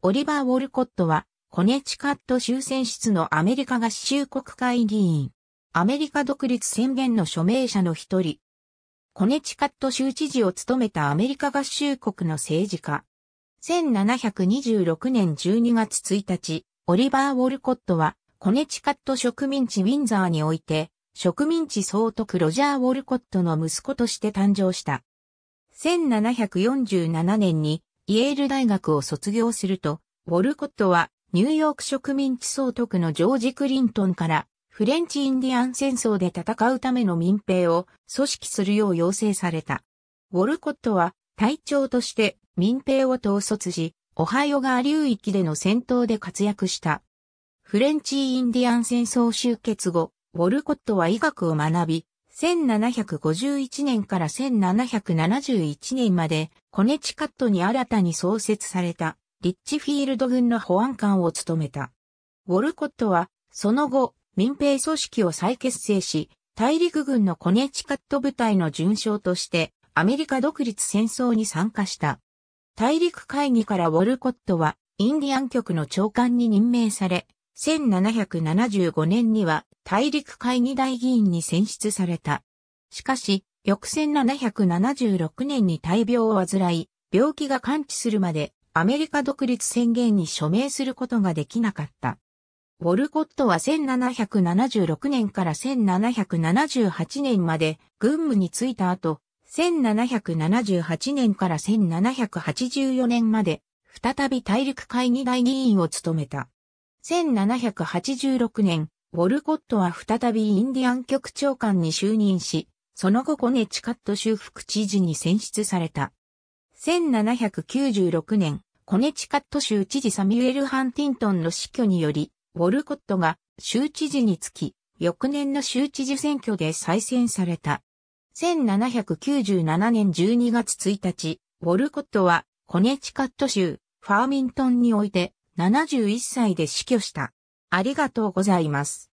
オリバー・ウォルコットは、コネチカット州選出のアメリカ合衆国会議員。アメリカ独立宣言の署名者の一人。コネチカット州知事を務めたアメリカ合衆国の政治家。1726年12月1日、オリバー・ウォルコットは、コネチカット植民地ウィンザーにおいて、植民地総督ロジャー・ウォルコットの息子として誕生した。1747年にイェール大学を卒業すると、ウォルコットはニューヨーク植民地総督のジョージ・クリントンからフレンチ・インディアン戦争で戦うための民兵を組織するよう要請された。ウォルコットは隊長として民兵を統率し、オハイオ川流域での戦闘で活躍した。フレンチ・インディアン戦争終結後、ウォルコットは医学を学び、1751年から1771年まで、コネチカットに新たに創設された、リッチフィールド軍の保安官を務めた。ウォルコットは、その後、民兵組織を再結成し、大陸軍のコネチカット部隊の巡将として、アメリカ独立戦争に参加した。大陸会議からウォルコットは、インディアン局の長官に任命され、1775年には大陸会議大議員に選出された。しかし、翌1776年に大病を患い、病気が完治するまでアメリカ独立宣言に署名することができなかった。ウォルコットは1776年から1778年まで軍務に就いた後、1778年から1784年まで再び大陸会議大議員を務めた。1786年、ウォルコットは再びインディアン局長官に就任し、その後コネチカット州副知事に選出された。1796年、コネチカット州知事サミュエル・ハンティントンの死去により、ウォルコットが州知事につき、翌年の州知事選挙で再選された。1797年12月1日、ウォルコットはコネチカット州ファーミントンにおいて71歳で死去した。ありがとうございます。